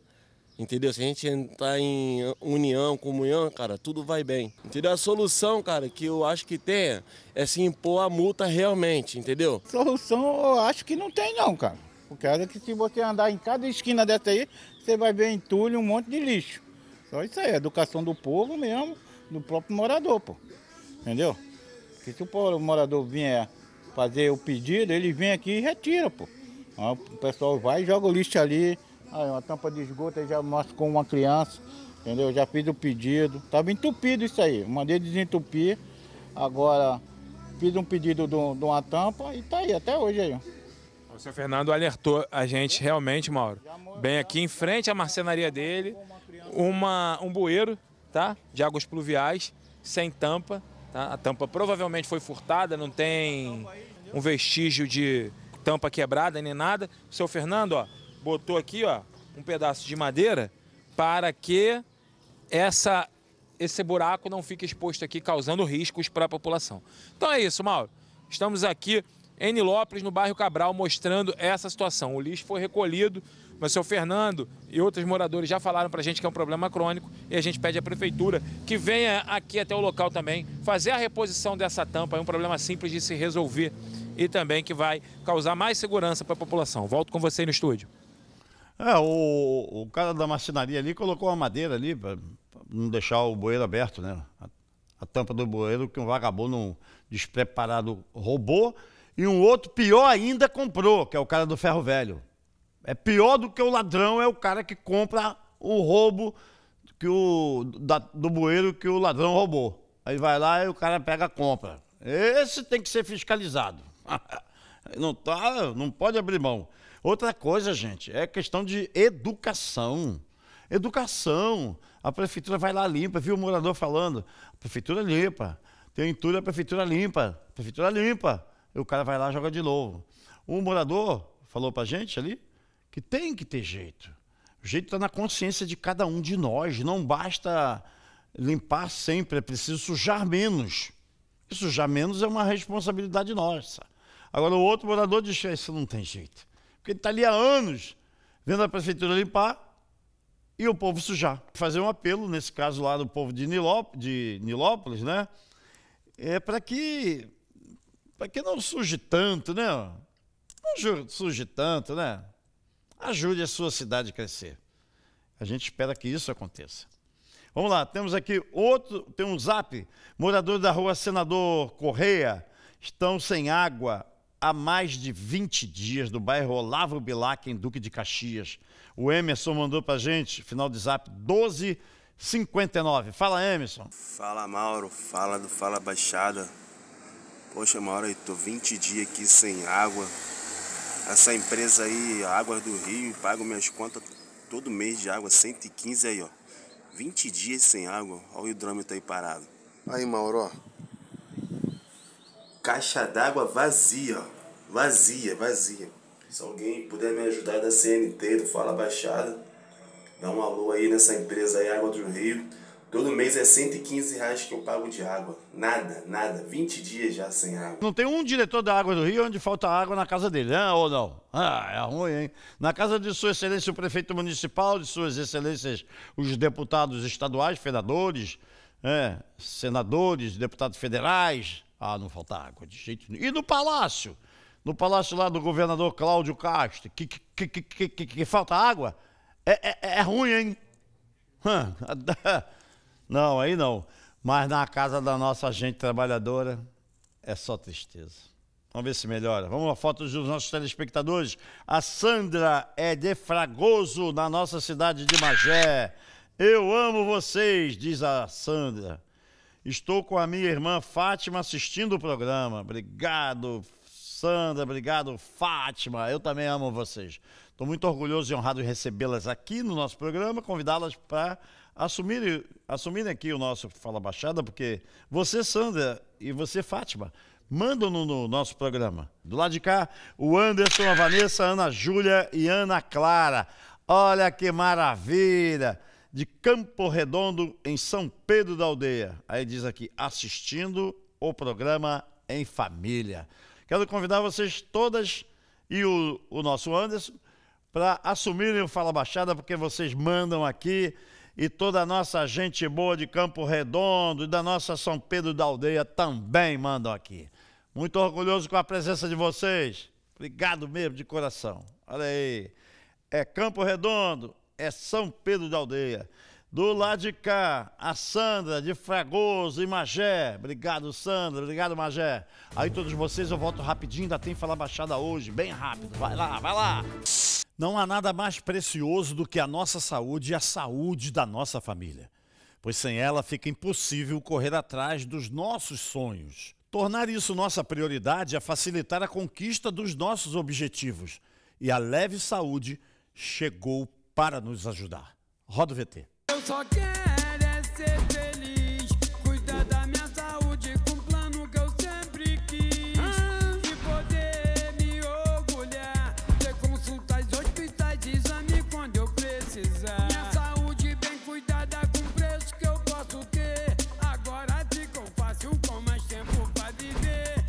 [SPEAKER 1] Entendeu? Se a gente entrar em união, comunhão, cara, tudo vai bem. Entendeu? A solução, cara, que eu acho que tem é se impor a multa
[SPEAKER 6] realmente, entendeu? Solução eu acho que não tem não, cara. Porque é que se você andar em cada esquina dessa aí, você vai ver entulho, um monte de lixo. Só isso aí, educação do povo mesmo, do próprio morador, pô. Entendeu? Porque se o morador vier fazer o pedido, ele vem aqui e retira, pô. O pessoal vai e joga o lixo ali, Aí, uma tampa de esgoto, aí já machucou uma criança, entendeu? Já fiz o pedido. Estava entupido isso aí, mandei desentupir. Agora fiz um pedido de uma tampa e tá aí, até hoje aí.
[SPEAKER 5] O seu Fernando alertou a gente realmente, Mauro. Bem né? aqui em frente à marcenaria dele, uma, um bueiro, tá? De águas pluviais, sem tampa. Tá? A tampa provavelmente foi furtada, não tem um vestígio de tampa quebrada nem nada. O seu Fernando, ó, botou aqui, ó, um pedaço de madeira para que essa, esse buraco não fique exposto aqui, causando riscos para a população. Então é isso, Mauro. Estamos aqui em Nilópolis, no bairro Cabral, mostrando essa situação. O lixo foi recolhido, mas o seu Fernando e outros moradores já falaram para a gente que é um problema crônico e a gente pede à prefeitura que venha aqui até o local também fazer a reposição dessa tampa. É um problema simples de se resolver
[SPEAKER 4] e também que vai causar mais segurança para a população. Volto com você no estúdio. É, o, o cara da marcenaria ali colocou uma madeira ali para não deixar o bueiro aberto, né? A, a tampa do bueiro que um vagabundo despreparado roubou e um outro pior ainda comprou, que é o cara do ferro velho. É pior do que o ladrão é o cara que compra o roubo que o da, do bueiro que o ladrão roubou. Aí vai lá e o cara pega a compra. Esse tem que ser fiscalizado. Não tá, não pode abrir mão. Outra coisa, gente, é questão de educação. Educação. A prefeitura vai lá limpa, viu o morador falando? A prefeitura limpa. Tem entulho, a prefeitura limpa. A prefeitura limpa. E o cara vai lá e joga de novo. O morador falou pra gente ali que tem que ter jeito. O jeito está na consciência de cada um de nós. Não basta limpar sempre, é preciso sujar menos. E sujar menos é uma responsabilidade nossa. Agora, o outro morador diz: Isso não tem jeito. Porque ele está ali há anos vendo a prefeitura limpar e o povo sujar. Fazer um apelo, nesse caso lá do povo de, de Nilópolis, né? É para que, que não suje tanto, né? Não suje tanto, né? Ajude a sua cidade a crescer. A gente espera que isso aconteça. Vamos lá, temos aqui outro, tem um zap. Moradores da rua Senador Correia estão sem água há mais de 20 dias do bairro Olavo Bilac, em Duque de Caxias. O Emerson mandou pra gente, final de zap 59. Fala, Emerson.
[SPEAKER 1] Fala, Mauro. Fala do Fala Baixada. Poxa, Mauro, eu tô 20 dias aqui sem água. Essa empresa aí, Águas do Rio, pago minhas contas todo mês de água, 115 aí, ó. 20 dias sem água, olha o hidrômetro aí parado. Aí, Mauro, ó. Caixa d'água vazia, vazia, vazia. Se alguém puder me ajudar da CNT, do Fala Baixada, dá um alô aí nessa empresa aí, Água do Rio. Todo mês é 115 reais que eu pago de água. Nada, nada. 20 dias já sem água.
[SPEAKER 4] Não tem um diretor da Água do Rio onde falta água na casa dele, né? Ou não? Ah, é ruim, hein? Na casa de Sua Excelência o prefeito municipal, de Suas Excelências os deputados estaduais, federadores, é, senadores, deputados federais, ah, não falta água, de jeito nenhum. E no palácio? No palácio lá do governador Cláudio Castro, que, que, que, que, que falta água? É, é, é ruim, hein? Não, aí não. Mas na casa da nossa gente trabalhadora é só tristeza. Vamos ver se melhora. Vamos a foto dos nossos telespectadores. A Sandra é de Fragoso, na nossa cidade de Magé. Eu amo vocês, diz a Sandra. Estou com a minha irmã Fátima assistindo o programa. Obrigado, Sandra. Obrigado, Fátima. Eu também amo vocês. Estou muito orgulhoso e honrado de recebê-las aqui no nosso programa, convidá-las para assumirem, assumir aqui o nosso Fala Baixada, porque você, Sandra, e você, Fátima, mandam no, no, nosso programa. Do lado de cá, o Anderson, a Vanessa, a Ana Júlia e a Ana Clara. Olha que maravilha! de Campo Redondo, em São Pedro da Aldeia. Aí diz aqui, assistindo o programa em família. Quero convidar vocês todas e o, o nosso Anderson para assumirem o Fala Baixada, porque vocês mandam aqui e toda a nossa gente boa de Campo Redondo e da nossa São Pedro da Aldeia também mandam aqui. Muito orgulhoso com a presença de vocês. Obrigado mesmo de coração. Olha aí. É Campo Redondo, é São Pedro da Aldeia. Do lado de cá, a Sandra de Fragoso e Magé. Obrigado, Sandra. Obrigado, Magé. Aí todos vocês eu volto rapidinho, ainda tem falar baixada hoje, bem rápido. Vai lá, vai lá. Não há nada mais precioso do que a nossa saúde e a saúde da nossa família, pois sem ela fica impossível correr atrás dos nossos sonhos. Tornar isso nossa prioridade é facilitar a conquista dos nossos objetivos. E a leve saúde chegou para nos ajudar. Roda o VT.
[SPEAKER 8] Eu só quero é ser feliz, cuidar da minha saúde com o plano que eu sempre quis. Ah. E poder me orgulhar, ter consultas, hospitais, exame quando eu precisar. Minha saúde bem cuidada com o preço que eu posso ter. Agora fica fácil com mais tempo pra viver.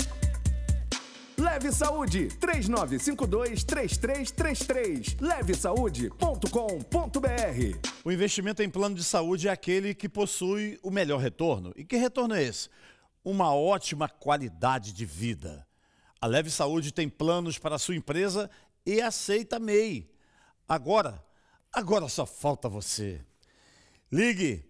[SPEAKER 4] Leve Saúde, 3952-3333. Leve Saúde saúde.com.br. O investimento em plano de saúde é aquele que possui o melhor retorno. E que retorno é esse? Uma ótima qualidade de vida. A Leve Saúde tem planos para a sua empresa e aceita MEI. Agora, agora só falta você. Ligue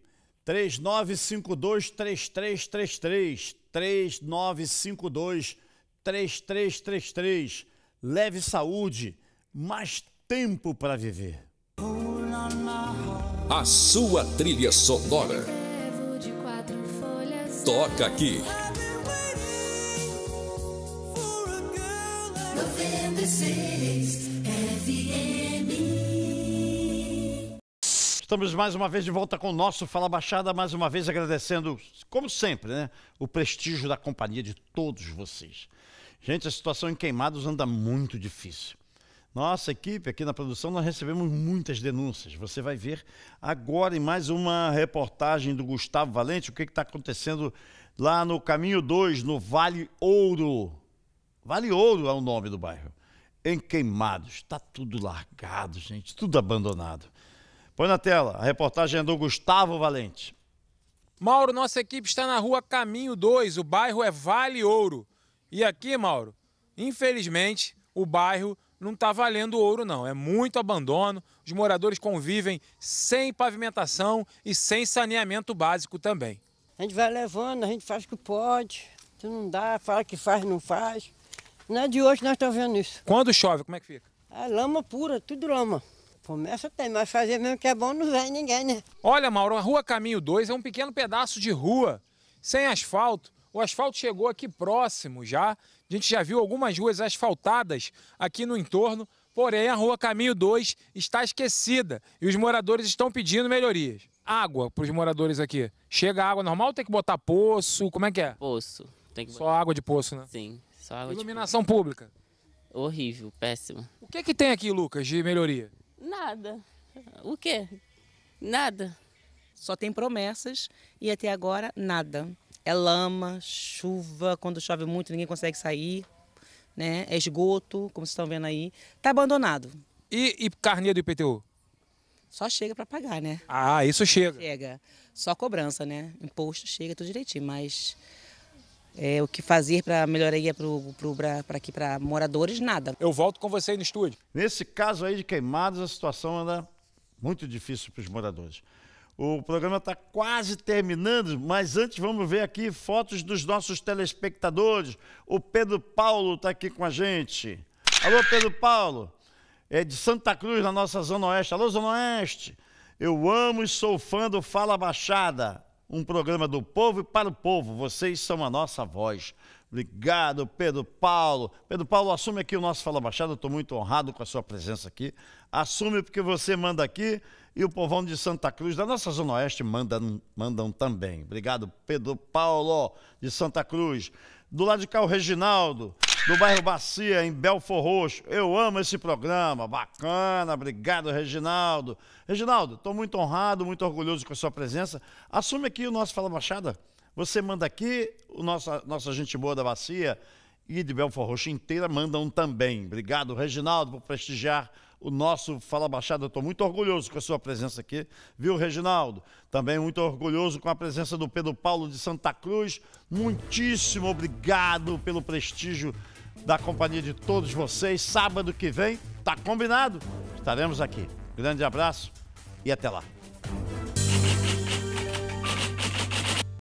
[SPEAKER 4] 3952 3333 3952 3333 Leve Saúde, mais tempo para viver.
[SPEAKER 5] A sua trilha sonora. Toca aqui.
[SPEAKER 4] Estamos mais uma vez de volta com o nosso Fala Baixada, mais uma vez agradecendo, como sempre, né, o prestígio da companhia de todos vocês. Gente, a situação em Queimados anda muito difícil. Nossa equipe aqui na produção, nós recebemos muitas denúncias. Você vai ver agora em mais uma reportagem do Gustavo Valente o que está acontecendo lá no Caminho 2, no Vale Ouro. Vale Ouro é o nome do bairro. Em Queimados. Está tudo largado, gente, tudo abandonado. Põe na tela, a reportagem é do Gustavo Valente. Mauro,
[SPEAKER 5] nossa equipe está na rua Caminho 2, o bairro é Vale Ouro. E aqui, Mauro, infelizmente, o bairro não está valendo ouro, não. É muito abandono. Os moradores convivem sem pavimentação e sem saneamento básico também.
[SPEAKER 2] A gente vai levando, a gente faz o que pode. Se não dá, fala que faz, não faz. Não é de hoje nós estamos vendo isso. Quando chove, como é que fica? É lama pura, tudo lama. Começa
[SPEAKER 5] tem, mas fazer mesmo que é bom não vem ninguém, né? Olha, Mauro, a Rua Caminho 2 é um pequeno pedaço de rua, sem asfalto. O asfalto chegou aqui próximo já a gente já viu algumas ruas asfaltadas aqui no entorno, porém a rua Caminho 2 está esquecida e os moradores estão pedindo melhorias. Água para os moradores aqui. Chega água normal, tem que botar poço, como é que é? Poço. Tem que só botar... água de poço, né? Sim, só água Iluminação de poço. pública. Horrível, péssimo. O que que tem aqui, Lucas, de melhoria?
[SPEAKER 3] Nada. O quê? Nada. Só tem promessas e até agora nada é lama, chuva, quando chove muito ninguém consegue sair, né? É esgoto, como vocês estão vendo aí. Tá abandonado.
[SPEAKER 5] E, e carnê do IPTU?
[SPEAKER 3] Só chega para pagar, né? Ah, isso chega. Chega. Só cobrança, né? Imposto chega tudo direitinho, mas é, o que fazer para melhoria para
[SPEAKER 4] aqui para moradores, nada. Eu volto com você aí no estúdio. Nesse caso aí de queimadas, a situação anda muito difícil para os moradores. O programa está quase terminando, mas antes vamos ver aqui fotos dos nossos telespectadores. O Pedro Paulo está aqui com a gente. Alô, Pedro Paulo. É de Santa Cruz, na nossa Zona Oeste. Alô, Zona Oeste. Eu amo e sou fã do Fala Baixada, um programa do povo e para o povo. Vocês são a nossa voz. Obrigado, Pedro Paulo. Pedro Paulo, assume aqui o nosso Fala Baixada. Estou muito honrado com a sua presença aqui. Assume porque você manda aqui e o povão de Santa Cruz, da nossa Zona Oeste, mandam, mandam também. Obrigado, Pedro Paulo, de Santa Cruz. Do lado de cá, o Reginaldo, do bairro Bacia, em Belfor Roxo. Eu amo esse programa, bacana, obrigado, Reginaldo. Reginaldo, estou muito honrado, muito orgulhoso com a sua presença. Assume aqui o nosso Fala Baixada. Você manda aqui, o nossa, nossa gente boa da bacia e de Belfort Roxo inteira mandam também. Obrigado, Reginaldo, por prestigiar o nosso Fala Baixada. Estou muito orgulhoso com a sua presença aqui, viu, Reginaldo? Também muito orgulhoso com a presença do Pedro Paulo de Santa Cruz. Muitíssimo obrigado pelo prestígio da companhia de todos vocês. Sábado que vem, tá combinado? Estaremos aqui. Grande abraço e até lá.